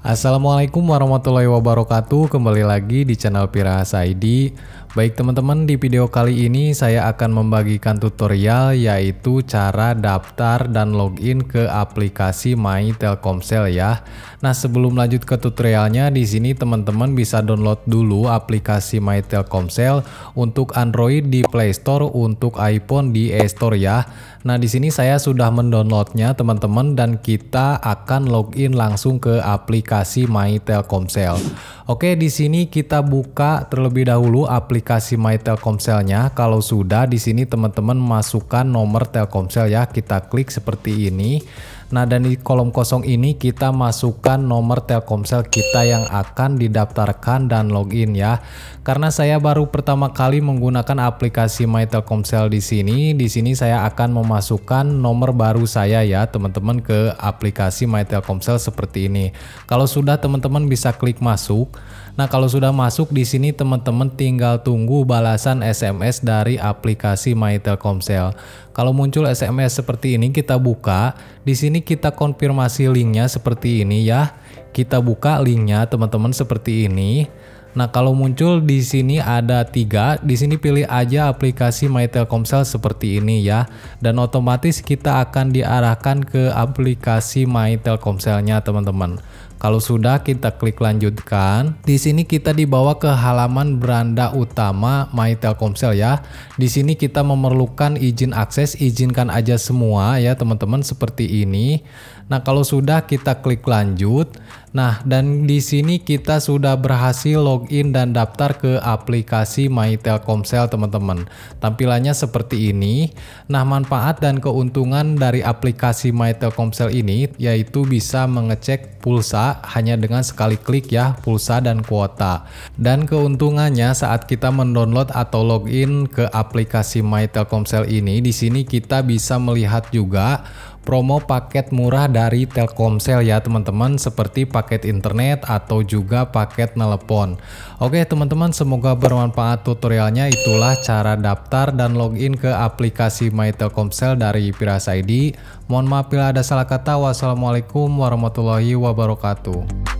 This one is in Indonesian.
Assalamualaikum warahmatullahi wabarakatuh Kembali lagi di channel Pirahasa ID Baik teman-teman, di video kali ini saya akan membagikan tutorial yaitu cara daftar dan login ke aplikasi My Telkomsel ya. Nah, sebelum lanjut ke tutorialnya, di sini teman-teman bisa download dulu aplikasi My Telkomsel untuk Android di Play Store, untuk iPhone di App Store ya. Nah, di sini saya sudah mendownloadnya teman-teman dan kita akan login langsung ke aplikasi My Telkomsel. Oke, di sini kita buka terlebih dahulu aplikasi aplikasi My Telkomselnya. Kalau sudah di sini teman-teman masukkan nomor Telkomsel ya. Kita klik seperti ini. Nah, dan di kolom kosong ini kita masukkan nomor Telkomsel kita yang akan didaftarkan dan login ya. Karena saya baru pertama kali menggunakan aplikasi My Telkomsel di sini, di sini saya akan memasukkan nomor baru saya ya, teman-teman ke aplikasi My Telkomsel seperti ini. Kalau sudah teman-teman bisa klik masuk. Nah, kalau sudah masuk di sini teman-teman tinggal tunggu balasan SMS dari aplikasi My Telkomsel. Kalau muncul SMS seperti ini kita buka, di sini kita konfirmasi linknya seperti ini ya. Kita buka linknya teman-teman seperti ini. Nah, kalau muncul di sini ada tiga, di sini pilih aja aplikasi My Telkomsel seperti ini ya. Dan otomatis kita akan diarahkan ke aplikasi My Telkomselnya teman-teman. Kalau sudah kita klik lanjutkan, di sini kita dibawa ke halaman beranda utama My Telkomsel ya. Di sini kita memerlukan izin akses, izinkan aja semua ya teman-teman seperti ini. Nah kalau sudah kita klik lanjut, Nah, dan di sini kita sudah berhasil login dan daftar ke aplikasi My Telkomsel, teman-teman. Tampilannya seperti ini. Nah, manfaat dan keuntungan dari aplikasi My Telkomsel ini yaitu bisa mengecek pulsa hanya dengan sekali klik ya, pulsa dan kuota. Dan keuntungannya saat kita mendownload atau login ke aplikasi My Telkomsel ini, di sini kita bisa melihat juga promo paket murah dari Telkomsel ya teman-teman seperti paket internet atau juga paket telepon. Oke teman-teman semoga bermanfaat tutorialnya itulah cara daftar dan login ke aplikasi My Telkomsel dari Piras ID. Mohon maaf bila ada salah kata. Wassalamualaikum warahmatullahi wabarakatuh.